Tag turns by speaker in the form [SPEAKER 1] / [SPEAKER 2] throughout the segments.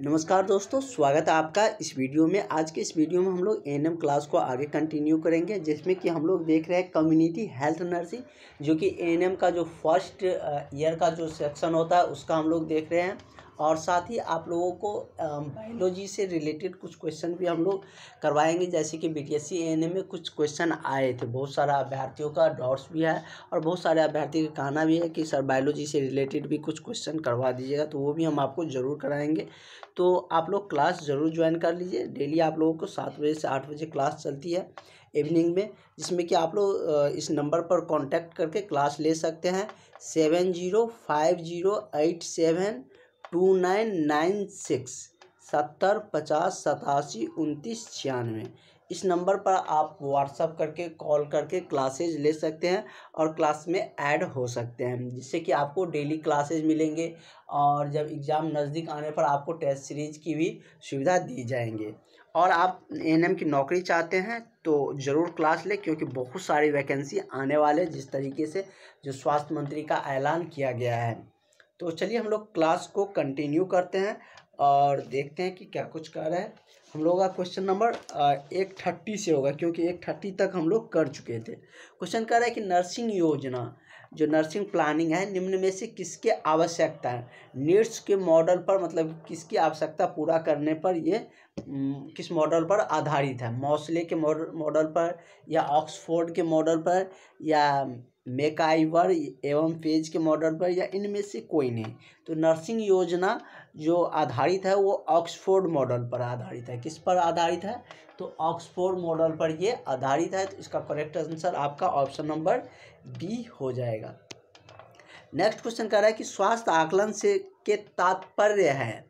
[SPEAKER 1] नमस्कार दोस्तों स्वागत है आपका इस वीडियो में आज के इस वीडियो में हम लोग एन क्लास को आगे कंटिन्यू करेंगे जिसमें कि हम लोग देख रहे हैं कम्युनिटी हेल्थ नर्सिंग जो कि एन का जो फर्स्ट ईयर uh, का जो सेक्शन होता है उसका हम लोग देख रहे हैं और साथ ही आप लोगों को बायोलॉजी से रिलेटेड कुछ क्वेश्चन भी हम लोग करवाएंगे जैसे कि बी टी एन में कुछ क्वेश्चन आए थे बहुत सारा अभ्यर्थियों का डाउट्स भी है और बहुत सारे अभ्यर्थियों का कहना भी है कि सर बायोलॉजी से रिलेटेड भी कुछ क्वेश्चन करवा दीजिएगा तो वो भी हम आपको ज़रूर कराएँगे तो आप लोग क्लास ज़रूर ज्वाइन कर लीजिए डेली आप लोगों को सात बजे से आठ बजे क्लास चलती है इवनिंग में जिसमें कि आप लोग इस नंबर पर कांटेक्ट करके क्लास ले सकते हैं seven zero five zero eight seven two nine nine six सत्तर पचास सतासी उनतीस छियानवे इस नंबर पर आप व्हाट्सअप करके कॉल करके क्लासेज ले सकते हैं और क्लास में ऐड हो सकते हैं जिससे कि आपको डेली क्लासेज मिलेंगे और जब एग्ज़ाम नज़दीक आने पर आपको टेस्ट सीरीज की भी सुविधा दी जाएंगे और आप एन की नौकरी चाहते हैं तो ज़रूर क्लास लें क्योंकि बहुत सारी वैकेंसी आने वाले जिस तरीके से जो स्वास्थ्य मंत्री का ऐलान किया गया है तो चलिए हम लोग क्लास को कंटिन्यू करते हैं और देखते हैं कि क्या कुछ कर रहा है हम लोग का क्वेश्चन नंबर एक थर्टी से होगा क्योंकि एक थर्टी तक हम लोग कर चुके थे क्वेश्चन कह रहा है कि नर्सिंग योजना जो नर्सिंग प्लानिंग है निम्न में से किसके आवश्यकता है नीड्स के मॉडल पर मतलब किसकी आवश्यकता पूरा करने पर ये किस मॉडल पर आधारित है मौसले के मॉडल पर या ऑक्सफोर्ड के मॉडल पर या मेकाइवर एवं पेज के मॉडल पर या इनमें से कोई नहीं तो नर्सिंग योजना जो आधारित है वो ऑक्सफोर्ड मॉडल पर आधारित है किस पर आधारित है तो ऑक्सफोर्ड मॉडल पर ये आधारित है तो इसका करेक्ट आंसर आपका ऑप्शन नंबर बी हो जाएगा नेक्स्ट क्वेश्चन कह रहा है कि स्वास्थ्य आकलन से के तात्पर्य है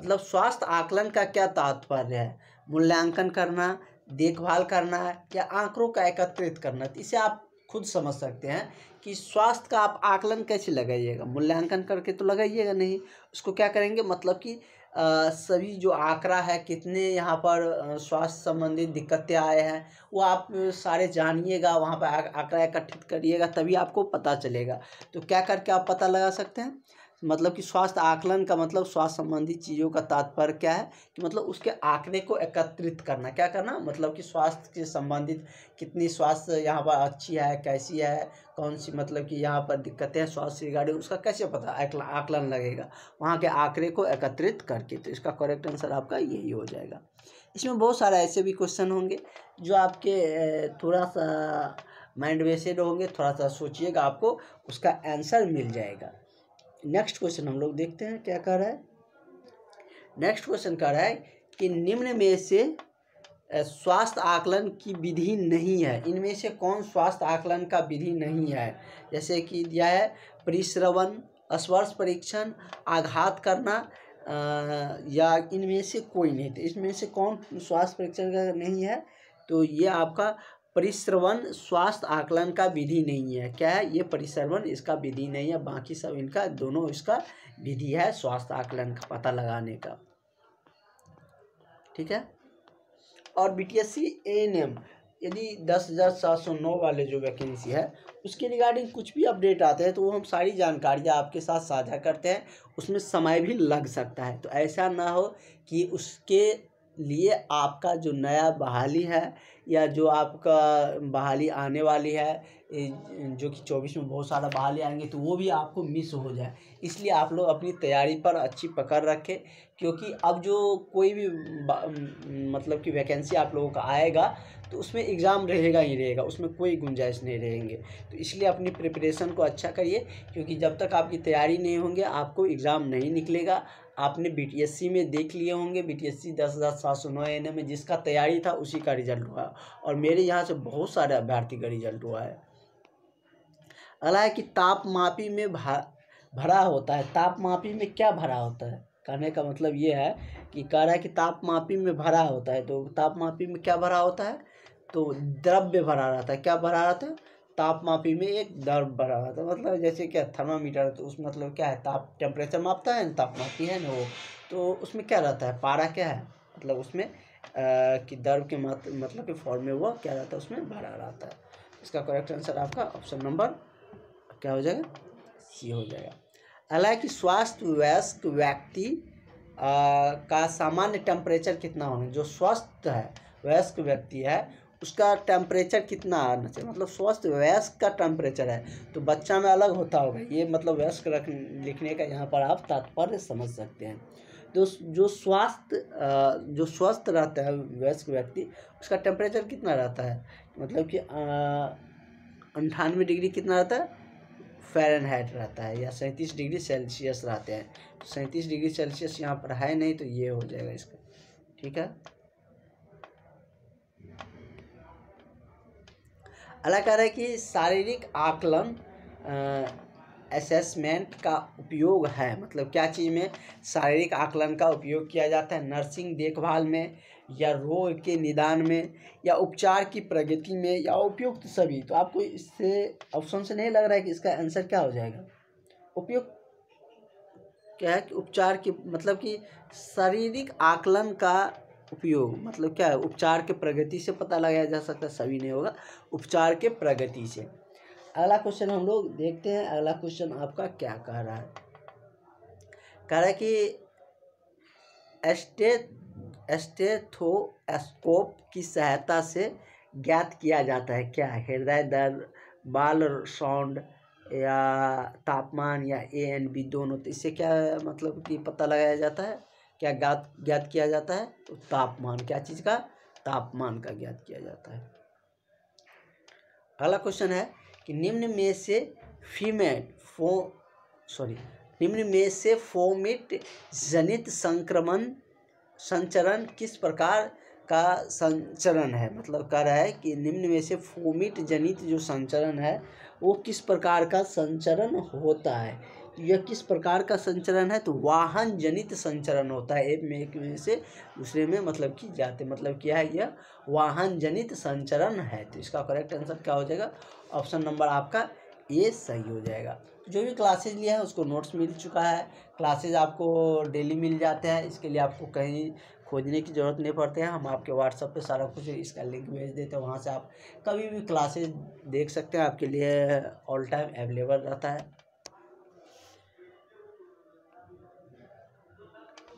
[SPEAKER 1] मतलब स्वास्थ्य आकलन का क्या तात्पर्य है मूल्यांकन करना देखभाल करना या आंकड़ों का एकत्रित करना तो इसे आप खुद समझ सकते हैं कि स्वास्थ्य का आप आकलन कैसे लगाइएगा मूल्यांकन करके तो लगाइएगा नहीं उसको क्या करेंगे मतलब कि आ, सभी जो आंकड़ा है कितने यहाँ पर स्वास्थ्य संबंधित दिक्कतें आए हैं वो आप सारे जानिएगा वहाँ पर आंकड़ा इकट्ठित करिएगा तभी आपको पता चलेगा तो क्या करके आप पता लगा सकते हैं मतलब कि स्वास्थ्य आकलन का मतलब स्वास्थ्य संबंधी चीज़ों का तात्पर्य क्या है कि मतलब उसके आंकड़े को एकत्रित करना क्या करना मतलब कि स्वास्थ्य के संबंधित कितनी स्वास्थ्य यहाँ पर अच्छी है कैसी है कौन सी मतलब कि यहाँ पर दिक्कतें हैं स्वास्थ्य से रिगार्डिंग उसका कैसे पता आकलन लगेगा वहाँ के आंकड़े को एकत्रित करके तो इसका करेक्ट आंसर आपका यही हो जाएगा इसमें बहुत सारे ऐसे भी क्वेश्चन होंगे जो आपके थोड़ा सा माइंड में से होंगे थोड़ा सा सोचिएगा आपको उसका आंसर मिल जाएगा नेक्स्ट क्वेश्चन हम लोग देखते हैं क्या कह रहा है नेक्स्ट क्वेश्चन कह रहा है कि निम्न में से स्वास्थ्य आकलन की विधि नहीं है इनमें से कौन स्वास्थ्य आकलन का विधि नहीं है जैसे कि दिया है परिश्रवण स्पर्श परीक्षण आघात करना आ, या इनमें से कोई नहीं तो इसमें से कौन स्वास्थ्य परीक्षण का नहीं है तो ये आपका परिश्रवण स्वास्थ्य आकलन का विधि नहीं है क्या है ये परिश्रवण इसका विधि नहीं है बाकी सब इनका दोनों इसका विधि है स्वास्थ्य आकलन का पता लगाने का ठीक है और B T S C N M यदि दस हज़ार सात सौ नौ वाले जो वैकेंसी है उसके रिगार्डिंग कुछ भी अपडेट आते हैं तो वो हम सारी जानकारियाँ आपके साथ साझा करते हैं उसमें समय भी लग सकता है तो ऐसा ना हो कि उसके लिए आपका जो नया बहाली है या जो आपका बहाली आने वाली है जो कि चौबीस में बहुत सारा बहाली आएंगे तो वो भी आपको मिस हो जाए इसलिए आप लोग अपनी तैयारी पर अच्छी पकड़ रखें क्योंकि अब जो कोई भी मतलब कि वैकेंसी आप लोगों का आएगा तो उसमें एग्ज़ाम रहेगा ही रहेगा उसमें कोई गुंजाइश नहीं रहेंगे तो इसलिए अपनी प्रिपरेशन को अच्छा करिए क्योंकि जब तक आपकी तैयारी नहीं होंगे आपको एग्ज़ाम नहीं निकलेगा आपने बीटीएससी में देख लिए होंगे बीटीएससी दस हज़ार सात सौ नौ एन में जिसका तैयारी था उसी का रिजल्ट हुआ और मेरे यहाँ से बहुत सारे अभ्यर्थी का रिजल्ट हुआ है अगला है कि तापमापी में भरा होता है तापमापी में क्या भरा होता है कहने का मतलब ये है कि कह रहा है कि तापमापी में भरा होता है तो तापमापी में क्या भरा होता है तो द्रव्य भरा रहता है क्या भरा रहता है तापमापी में एक दर भरा रहा था मतलब जैसे क्या थर्मामीटर तो उसमें मतलब क्या है ताप टेम्परेचर मापता है ना तापमापी है ना वो तो उसमें क्या रहता है पारा क्या है मतलब उसमें कि दर्व के मत, मतलब के फॉर्म में हुआ क्या रहता है उसमें भरा रहता है इसका करेक्ट आंसर आपका ऑप्शन नंबर क्या हो जाएगा सी हो जाएगा हालांकि स्वास्थ्य वयस्क व्यक्ति का सामान्य टेम्परेचर कितना होना जो स्वस्थ है वयस्क व्यक्ति है उसका टेम्परेचर कितना आना चाहिए मतलब स्वस्थ वयस्क का टेम्परेचर है तो बच्चा में अलग होता होगा ये मतलब वयस्क रख लिखने का यहाँ पर आप तात्पर्य समझ सकते हैं तो जो स्वास्थ्य जो स्वस्थ रहता है वयस्क व्यक्ति उसका टेम्परेचर कितना रहता है मतलब कि अंठानवे डिग्री कितना रहता है फ़ारेनहाइट रहता है या सैंतीस डिग्री सेल्सियस रहते हैं सैंतीस डिग्री सेल्सियस यहाँ पर है नहीं तो ये हो जाएगा इसका ठीक है अलग कह रहे हैं कि शारीरिक आकलन असेसमेंट का उपयोग है मतलब क्या चीज़ में शारीरिक आकलन का उपयोग किया जाता है नर्सिंग देखभाल में या रोग के निदान में या उपचार की प्रगति में या उपयुक्त सभी तो आपको इससे ऑप्शन से नहीं लग रहा है कि इसका आंसर क्या हो जाएगा उपयुक्त क्या है कि उपचार की मतलब कि शारीरिक आकलन का उपयोग मतलब क्या है उपचार के प्रगति से पता लगाया जा सकता है सभी नहीं होगा उपचार के प्रगति से अगला क्वेश्चन हम लोग देखते हैं अगला क्वेश्चन आपका क्या कह रहा है कह रहा है कि एस्टे एस्टेथोस्कोप की सहायता से ज्ञात किया जाता है क्या हृदय दर बाल साउंड या तापमान या ए एन बी दोनों तो इससे क्या मतलब कि पता लगाया जाता है क्या ज्ञात ज्ञात किया जाता है तो तापमान क्या चीज़ का तापमान का ज्ञात किया जाता है अगला क्वेश्चन है कि निम्न में से फीमेट फो सॉरी निम्न में से फोमिट जनित संक्रमण संचरण किस प्रकार का संचरण है मतलब कह रहा है कि निम्न में से फोमिट जनित जो संचरण है वो किस प्रकार का संचरण होता है यह किस प्रकार का संचरण है तो वाहन जनित संचरण होता है एक में से दूसरे में मतलब कि जाते मतलब क्या है यह वाहन जनित संचरण है तो इसका करेक्ट आंसर क्या हो जाएगा ऑप्शन नंबर आपका ये सही हो जाएगा तो जो भी क्लासेज लिया है उसको नोट्स मिल चुका है क्लासेज आपको डेली मिल जाते हैं इसके लिए आपको कहीं खोजने की ज़रूरत नहीं पड़ती है हम आपके व्हाट्सअप पे सारा कुछ इसका लिंक भेज देते हैं वहाँ से आप कभी भी क्लासेज देख सकते हैं आपके लिए ऑल टाइम अवेलेबल रहता है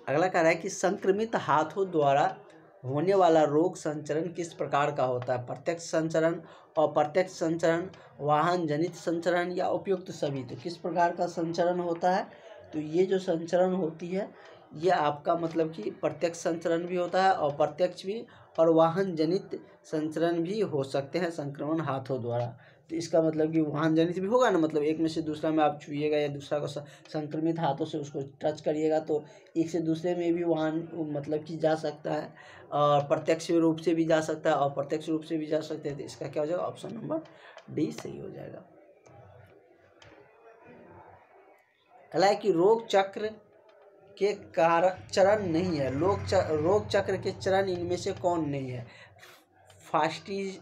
[SPEAKER 1] अगला कह रहा है कि संक्रमित हाथों द्वारा होने वाला रोग संचरण किस प्रकार का होता है प्रत्यक्ष संचरण अप्रत्यक्ष संचरण वाहन जनित संचरण या उपयुक्त सभी तो किस प्रकार का संचरण होता है तो ये जो संचरण होती है ये आपका मतलब कि प्रत्यक्ष संचरण भी होता है अप्रत्यक्ष भी और वाहन जनित संचरण भी हो सकते हैं संक्रमण हाथों द्वारा तो इसका मतलब कि वाहन जनित भी होगा ना मतलब एक में से दूसरा में आप छुइएगा या दूसरा को संक्रमित हाथों से उसको टच करिएगा तो एक से दूसरे में भी वाहन मतलब कि जा सकता है और प्रत्यक्ष रूप से भी जा सकता है और प्रत्यक्ष रूप से भी जा सकते हैं तो इसका क्या हो जाएगा ऑप्शन नंबर डी सही हो जाएगा हालांकि रोग चक्र के कारण चरण नहीं है लोग च, रोग चक्र के चरण इनमें से कौन नहीं है फास्टिज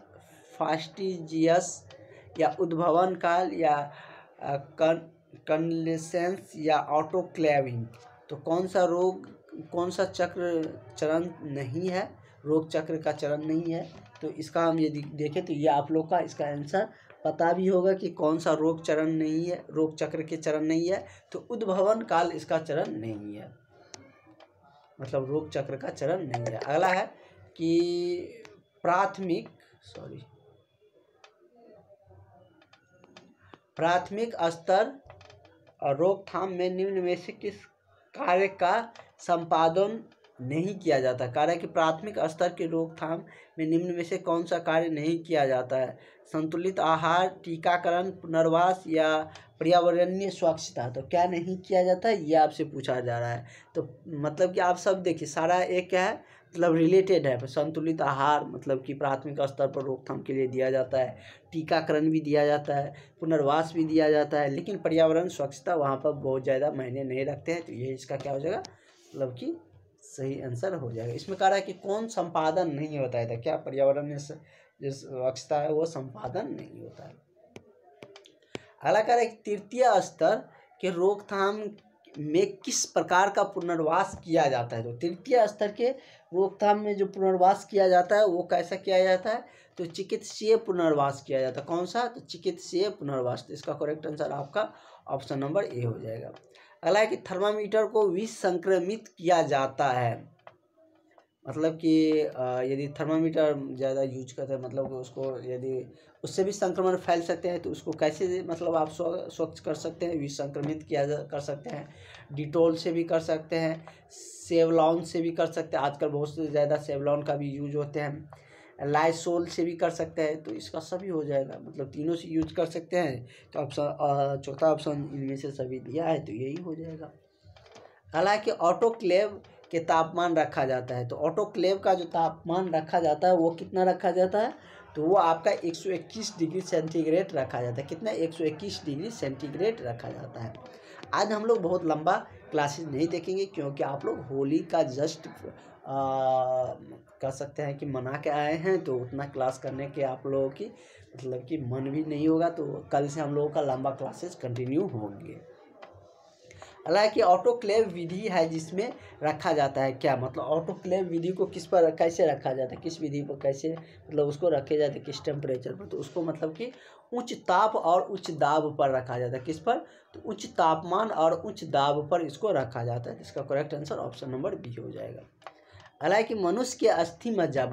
[SPEAKER 1] फास्टिजियस या उद्भवन काल या कन्लेसेंस या ऑटोक्लेविंग तो कौन सा रोग कौन सा चक्र चरण नहीं है रोग चक्र का चरण नहीं है तो इसका हम यदि देखें तो ये आप लोग का इसका आंसर पता भी होगा कि कौन सा रोग चरण नहीं है रोग चक्र के चरण नहीं है तो उद्भवन काल इसका चरण नहीं है मतलब रोग चक्र का चरण नहीं है अगला है कि प्राथमिक सॉरी प्राथमिक स्तर और रोकथाम में निम्न में से किस कार्य का संपादन नहीं किया जाता कार्य की प्राथमिक स्तर की रोकथाम में निम्न में से कौन सा कार्य नहीं किया जाता है संतुलित आहार टीकाकरण पुनर्वास या पर्यावरणीय स्वच्छता तो क्या नहीं किया जाता है ये आपसे पूछा जा रहा है तो मतलब कि आप सब देखिए सारा एक क्या है मतलब रिलेटेड है संतुलित आहार मतलब कि प्राथमिक स्तर पर रोकथाम के लिए दिया जाता है टीकाकरण भी दिया जाता है पुनर्वास भी दिया जाता है लेकिन पर्यावरण स्वच्छता वहाँ पर बहुत ज़्यादा मायने नहीं रखते हैं तो ये इसका क्या हो जाएगा मतलब कि सही आंसर हो जाएगा इसमें कह रहा है कि कौन संपादन नहीं होता है क्या पर्यावरण में जो स्वच्छता है वो संपादन नहीं होता है अगला कह रहा है तृतीय स्तर के रोकथाम में किस प्रकार का पुनर्वास किया जाता है तो तृतीय स्तर के रोकथाम में जो पुनर्वास किया जाता है वो कैसा किया जाता है तो चिकित्सीय पुनर्वास किया जाता है कौन सा तो चिकित्सीय पुनर्वास तो इसका करेक्ट आंसर आपका ऑप्शन नंबर ए हो जाएगा अगला है कि थर्मामीटर को विसंक्रमित संक्रमित किया जाता है मतलब कि यदि थर्मामीटर ज़्यादा यूज करते हैं मतलब कि उसको यदि उससे भी संक्रमण फैल सकते हैं तो उसको कैसे मतलब आप स्वच्छ कर सकते हैं विसंक्रमित किया जा कर सकते हैं डिटोल से भी कर सकते हैं सेवलॉन से भी कर सकते हैं आजकल बहुत से ज़्यादा सेवलॉन का भी यूज होते हैं लाइसोल से भी कर सकते हैं तो इसका सभी हो जाएगा मतलब तीनों से यूज कर सकते हैं तो ऑप्शन चौथा ऑप्शन इनमें से सभी दिया है तो यही हो जाएगा हालांकि ऑटोक्लेव के तापमान रखा जाता है तो ऑटोक्लेव का जो तापमान रखा जाता है वो कितना रखा जाता है तो वो आपका 121 डिग्री सेंटीग्रेड रखा जाता है कितना 121 डिग्री सेंटीग्रेड रखा जाता है आज हम लोग बहुत लंबा क्लासेस नहीं देखेंगे क्योंकि आप लोग होली का जस्ट कह सकते हैं कि मना के आए हैं तो उतना क्लास करने के आप लोगों की मतलब कि मन भी नहीं होगा तो कल से हम लोगों का लंबा क्लासेस कंटिन्यू होंगे हालांकि ऑटोक्लेव विधि है जिसमें रखा जाता है क्या मतलब ऑटोक्लेव विधि को किस पर कैसे रखा जाता है किस विधि पर कैसे मतलब उसको रखे जाते हैं किस टेम्परेचर पर तो उसको मतलब कि उच्च ताप और उच्च दाब पर रखा जाता है किस पर तो उच्च तापमान और उच्च दाब पर इसको रखा जाता है इसका correct answer option number B हो जाएगा हालांकि मनुष्य के अस्थि मज्जा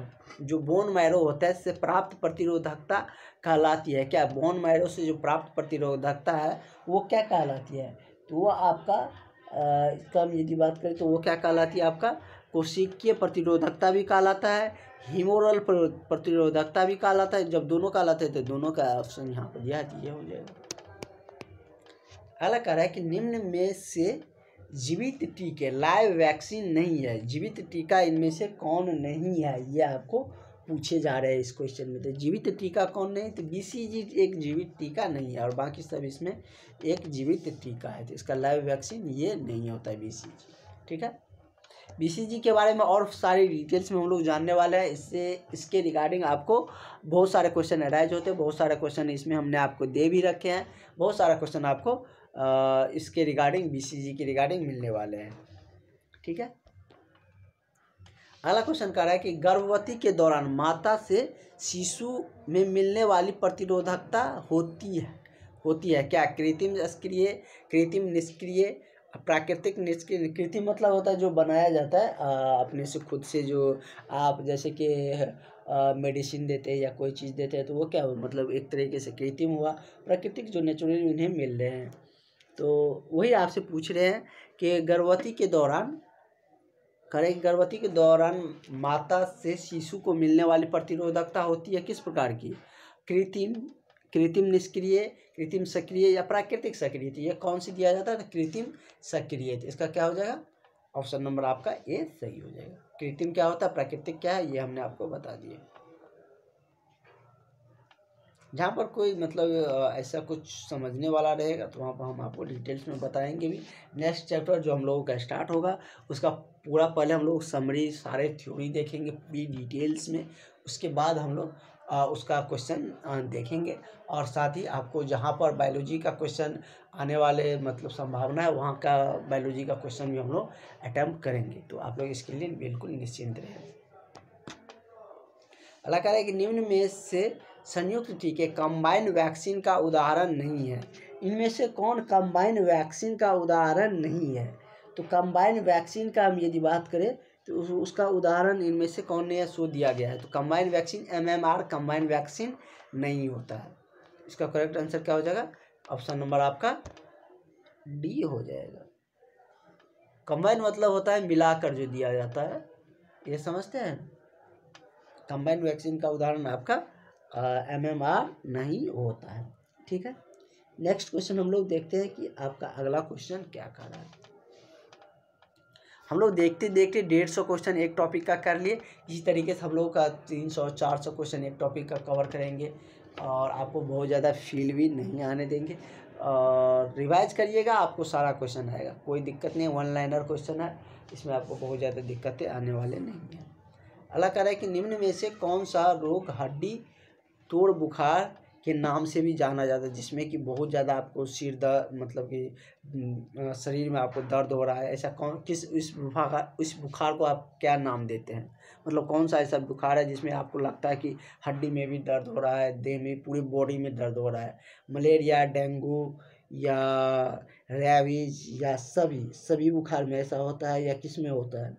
[SPEAKER 1] जो बोन मैरो होता है इससे प्राप्त प्रतिरोधकता कहलाती है क्या बोन मैरो से जो प्राप्त प्रतिरोधकता है वो क्या कहलाती है तो वो आपका इसका हम यदि बात करें तो वो क्या कहलाती है आपका कोशिकीय प्रतिरोधकता भी कहलाता है हीमोरल प्रतिरोधकता भी कहलाता है जब दोनों कहलाते हैं तो दोनों का ऑप्शन यहाँ पर दिया तो ये हो जाएगा अलग कह रहा है कि निम्न में से जीवित टीके लाइव वैक्सीन नहीं है जीवित टीका इनमें से कौन नहीं है ये आपको पूछे जा रहे हैं इस क्वेश्चन में तो जीवित टीका कौन नहीं तो बीसीजी एक जीवित टीका नहीं है और बाकी सब इसमें एक जीवित टीका है तो इसका लाइव वैक्सीन ये नहीं होता है बीसीजी ठीक है बीसीजी के बारे में और सारी डिटेल्स में हम लोग जानने वाले हैं इससे इसके रिगार्डिंग आपको बहुत सारे क्वेश्चन अराइज होते हैं बहुत सारे क्वेश्चन इसमें हमने आपको दे भी रखे हैं बहुत सारा क्वेश्चन आपको इसके रिगार्डिंग बी के रिगार्डिंग मिलने वाले हैं ठीक है अगला क्वेश्चन कह रहा है कि गर्भवती के दौरान माता से शिशु में मिलने वाली प्रतिरोधकता होती है होती है क्या कृत्रिम निष्क्रिय कृत्रिम निष्क्रिय प्राकृतिक निष्क्रिय कृत्रिम मतलब होता है जो बनाया जाता है अपने से खुद से जो आप जैसे कि मेडिसिन देते हैं या कोई चीज़ देते हैं तो वो क्या हुआ मतलब एक तरीके से कृत्रिम हुआ प्राकृतिक जो नेचुरली उन्हें मिल रहे हैं तो वही आपसे पूछ रहे हैं कि गर्भवती के दौरान करें गर्भवती के दौरान माता से शिशु को मिलने वाली प्रतिरोधकता होती है किस प्रकार की कृत्रिम कृत्रिम निष्क्रिय कृत्रिम सक्रिय या प्राकृतिक सक्रिय तो यह कौन सी दिया जाता है तो कृत्रिम सक्रिय तो इसका क्या हो जाएगा ऑप्शन नंबर आपका ए सही हो जाएगा कृत्रिम क्या होता है प्राकृतिक क्या है ये हमने आपको बता दिया जहाँ पर कोई मतलब ऐसा कुछ समझने वाला रहेगा तो वहाँ पर हम आपको डिटेल्स में बताएंगे भी नेक्स्ट चैप्टर जो हम लोगों का स्टार्ट होगा उसका पूरा पहले हम लोग समरी सारे थ्योरी देखेंगे पूरी डिटेल्स में उसके बाद हम लोग उसका क्वेश्चन देखेंगे और साथ ही आपको जहाँ पर बायोलॉजी का क्वेश्चन आने वाले मतलब संभावना है वहाँ का बायोलॉजी का क्वेश्चन भी हम लोग अटैम्प्ट करेंगे तो आप लोग इसके लिए बिल्कुल निश्चिंत रहें अला कह कि निम्न में से संयुक्त टीके कंबाइन वैक्सीन का उदाहरण नहीं है इनमें से कौन कंबाइन वैक्सीन का उदाहरण नहीं है तो कंबाइन वैक्सीन का हम यदि बात करें तो उसका उदाहरण इनमें से कौन नया शो दिया गया है तो combine vaccine M M R combine vaccine नहीं होता है इसका करेक्ट आंसर क्या हो जाएगा ऑप्शन नंबर आपका डी हो जाएगा कंबाइन मतलब होता है मिलाकर जो दिया जाता है ये समझते हैं कंबाइन वैक्सीन का उदाहरण आपका एम एम आर नहीं होता है ठीक है नेक्स्ट क्वेश्चन हम लोग देखते हैं कि आपका अगला क्वेश्चन क्या कह रहा है हम लोग देखते देखते डेढ़ सौ क्वेश्चन एक टॉपिक का कर लिए इसी तरीके से हम लोग का तीन सौ चार सौ क्वेश्चन एक टॉपिक का कवर करेंगे और आपको बहुत ज़्यादा फील भी नहीं आने देंगे और रिवाइज करिएगा आपको सारा क्वेश्चन आएगा कोई दिक्कत नहीं वन लाइनर क्वेश्चन है इसमें आपको बहुत ज़्यादा दिक्कतें आने वाले नहीं हैं अल्लाह कह रहा है कि निम्न में से कौन सा रोग हड्डी तोड़ बुखार के नाम से भी जाना जाता है जिसमें कि बहुत ज़्यादा आपको सिर दर्द मतलब कि शरीर में आपको दर्द हो रहा है ऐसा कौन किस इस बुखार इस बुखार को आप क्या नाम देते हैं मतलब कौन सा ऐसा बुखार है जिसमें आपको लगता है कि हड्डी में भी दर्द हो रहा है देह में पूरी बॉडी में दर्द हो रहा है मलेरिया डेंगू या रेबीज या सभी सभी बुखार में ऐसा होता है या किस में होता है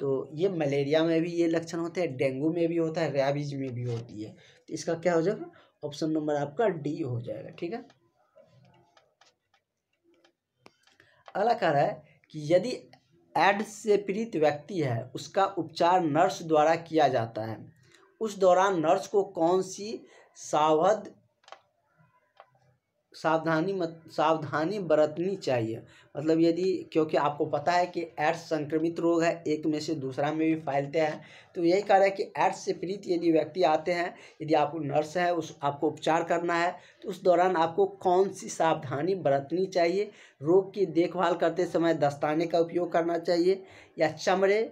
[SPEAKER 1] तो ये मलेरिया में भी ये लक्षण होते हैं डेंगू में भी होता है रेबीज में भी होती है तो इसका क्या हो जाएगा ऑप्शन नंबर आपका डी हो जाएगा ठीक है अगला कह रहा है कि यदि एड से पीड़ित व्यक्ति है उसका उपचार नर्स द्वारा किया जाता है उस दौरान नर्स को कौन सी सावध सावधानी मत सावधानी बरतनी चाहिए मतलब यदि क्योंकि आपको पता है कि एड्स संक्रमित रोग है एक में से दूसरा में भी फैलते हैं तो यही कारण है कि एड्स से पीड़ित यदि व्यक्ति आते हैं यदि आपको नर्स है उस आपको उपचार करना है तो उस दौरान आपको कौन सी सावधानी बरतनी चाहिए रोग की देखभाल करते समय दस्ताने का उपयोग करना चाहिए या चमड़े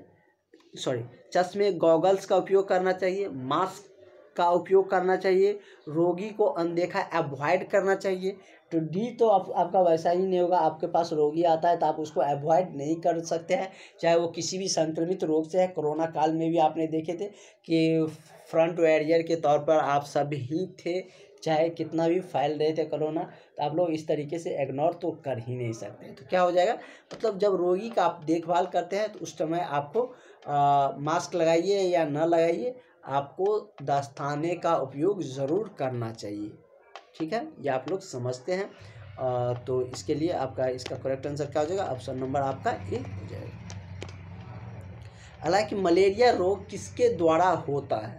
[SPEAKER 1] सॉरी चश्मे गॉगल्स का उपयोग करना चाहिए मास्क का उपयोग करना चाहिए रोगी को अनदेखा अवॉइड करना चाहिए तो डी तो आप, आपका वैसा ही नहीं होगा आपके पास रोगी आता है तो आप उसको अवॉइड नहीं कर सकते हैं चाहे वो किसी भी संक्रमित रोग से है कोरोना काल में भी आपने देखे थे कि फ्रंट वेरियर के तौर पर आप सब ही थे चाहे कितना भी फैल रहे थे कोरोना तो आप लोग इस तरीके से इग्नोर तो कर ही नहीं सकते तो क्या हो जाएगा मतलब जब रोगी का आप देखभाल करते हैं तो उस समय आपको आ, मास्क लगाइए या ना लगाइए आपको दस्ताने का उपयोग ज़रूर करना चाहिए ठीक है ये आप लोग समझते हैं आ, तो इसके लिए आपका इसका करेक्ट आंसर क्या हो जाएगा ऑप्शन नंबर आपका ए हो जाएगा हालांकि मलेरिया रोग किसके द्वारा होता है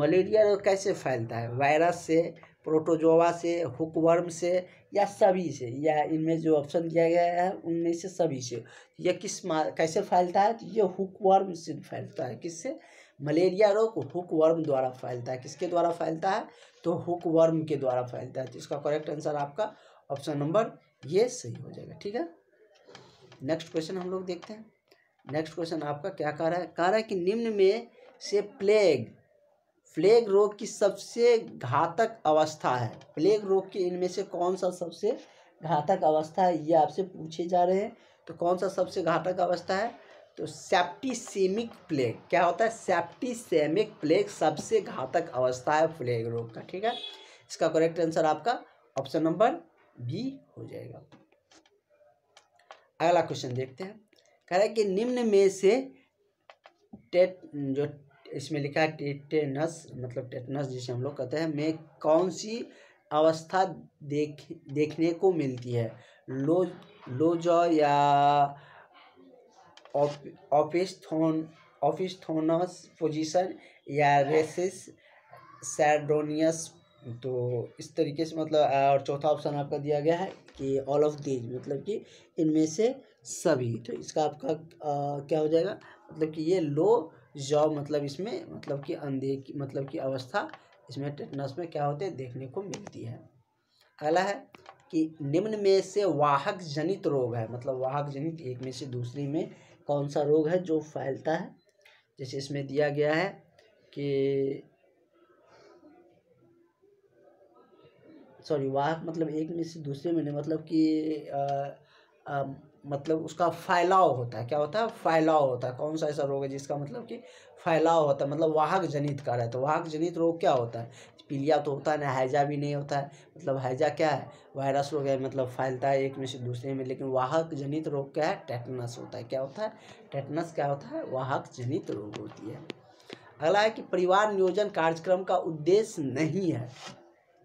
[SPEAKER 1] मलेरिया रोग कैसे फैलता है वायरस से प्रोटोजोवा से हुकवर्म से या सभी से या इनमें जो ऑप्शन दिया गया है उनमें से सभी से यह किस कैसे फैलता है तो ये हुकवर्म से फैलता है किससे मलेरिया रोग हुक वर्म द्वारा फैलता है किसके द्वारा फैलता है तो हुक वर्म के द्वारा फैलता है तो इसका करेक्ट आंसर आपका ऑप्शन नंबर ये सही हो जाएगा ठीक है नेक्स्ट क्वेश्चन हम लोग देखते हैं नेक्स्ट क्वेश्चन आपका क्या कह रहा है कह रहा है कि निम्न में से प्लेग प्लेग रोग की सबसे घातक अवस्था है प्लेग रोग की इनमें से कौन सा सबसे घातक अवस्था है ये आपसे पूछे जा रहे हैं तो कौन सा सबसे घातक अवस्था है तो सेप्टिसेमिक प्लेग क्या होता है सेप्टिसेमिक प्लेग सबसे घातक अवस्था है प्लेग रोग का ठीक है इसका करेक्ट आंसर आपका ऑप्शन नंबर बी हो जाएगा अगला क्वेश्चन देखते हैं कह रहा है कि निम्न में से टेट जो इसमें लिखा है टेटेनस मतलब टेटनस जिसे हम लोग कहते हैं में कौन सी अवस्था देख देखने को मिलती है लो लोजो या ऑफिस ऑफिस्थोनस पोजीशन या रेसिस सैडोनियस तो इस तरीके से मतलब और चौथा ऑप्शन आपका दिया गया है कि ऑल ऑफ दीज मतलब कि इनमें से सभी तो इसका आपका आ, क्या हो जाएगा मतलब कि ये लो जॉब मतलब इसमें मतलब कि अंधे की मतलब कि अवस्था इसमें टेटनस में क्या होते हैं देखने को मिलती है अगला है कि निम्न में से वाहक जनित रोग है मतलब वाहक जनित एक में से दूसरी में कौन सा रोग है जो फैलता है जैसे इसमें दिया गया है कि सॉरी वाह मतलब एक में से दूसरे में मतलब कि मतलब उसका फैलाव होता है क्या होता है फैलाव होता है कौन सा ऐसा रोग है जिसका मतलब कि फैलाव होता है मतलब वाहक जनित का है तो वाहक जनित रोग क्या होता है पीलिया तो होता है ना हैजा भी नहीं होता है मतलब हैजा क्या है वायरस रोग है मतलब फैलता है एक में से दूसरे में लेकिन वाहक जनित रोग क्या है टेटनस होता है क्या होता है टेटनस क्या होता है वाहक जनित रोग होती है अगला है कि परिवार नियोजन कार्यक्रम का उद्देश्य नहीं है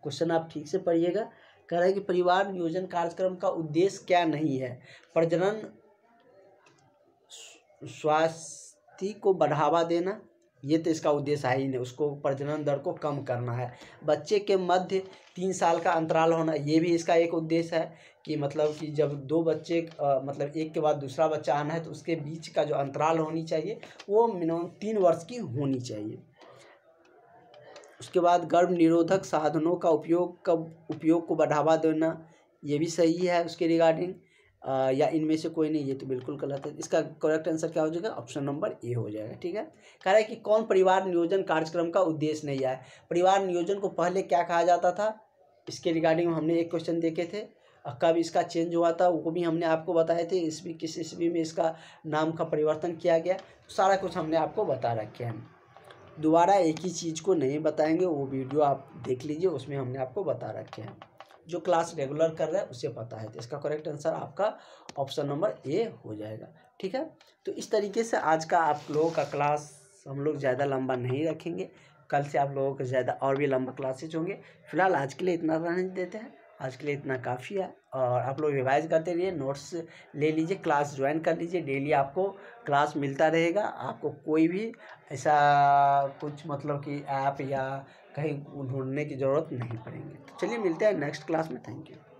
[SPEAKER 1] क्वेश्चन आप ठीक से पढ़िएगा कह रहा है कि परिवार नियोजन कार्यक्रम का उद्देश्य क्या नहीं है प्रजनन स्वास्थ्य को बढ़ावा देना ये तो इसका उद्देश्य है ही नहीं उसको प्रजनन दर को कम करना है बच्चे के मध्य तीन साल का अंतराल होना ये भी इसका एक उद्देश्य है कि मतलब कि जब दो बच्चे आ, मतलब एक के बाद दूसरा बच्चा आना है तो उसके बीच का जो अंतराल होनी चाहिए वो मिनिमम तीन वर्ष की होनी चाहिए उसके बाद गर्भ निरोधक साधनों का उपयोग कब उपयोग को बढ़ावा देना ये भी सही है उसके रिगार्डिंग या इनमें से कोई नहीं ये तो बिल्कुल गलत है इसका करेक्ट आंसर क्या हो जाएगा ऑप्शन नंबर ए हो जाएगा ठीक है कह रहा है कि कौन परिवार नियोजन कार्यक्रम का उद्देश्य नहीं आया परिवार नियोजन को पहले क्या कहा जाता था इसके रिगार्डिंग हमने एक क्वेश्चन देखे थे कब इसका चेंज हुआ था वो भी हमने आपको बताए थे इस भी किस ईस्वी में इसका नाम का परिवर्तन किया गया सारा कुछ हमने आपको बता रखे हैं दोबारा एक ही चीज़ को नहीं बताएंगे वो वीडियो आप देख लीजिए उसमें हमने आपको बता रखे हैं जो क्लास रेगुलर कर रहा है उसे पता है तो इसका करेक्ट आंसर आपका ऑप्शन नंबर ए हो जाएगा ठीक है तो इस तरीके से आज का आप लोगों का क्लास हम लोग ज़्यादा लंबा नहीं रखेंगे कल से आप लोगों के ज़्यादा और भी लंबा क्लासेज होंगे फिलहाल आज के लिए इतना रहने देते हैं आज के लिए इतना काफ़ी है और आप लोग रिवाइज करते रहिए नोट्स ले लीजिए क्लास ज्वाइन कर लीजिए डेली आपको क्लास मिलता रहेगा आपको कोई भी ऐसा कुछ मतलब कि ऐप या कहीं ढूंढने की ज़रूरत नहीं पड़ेगी तो चलिए मिलते हैं नेक्स्ट क्लास में थैंक यू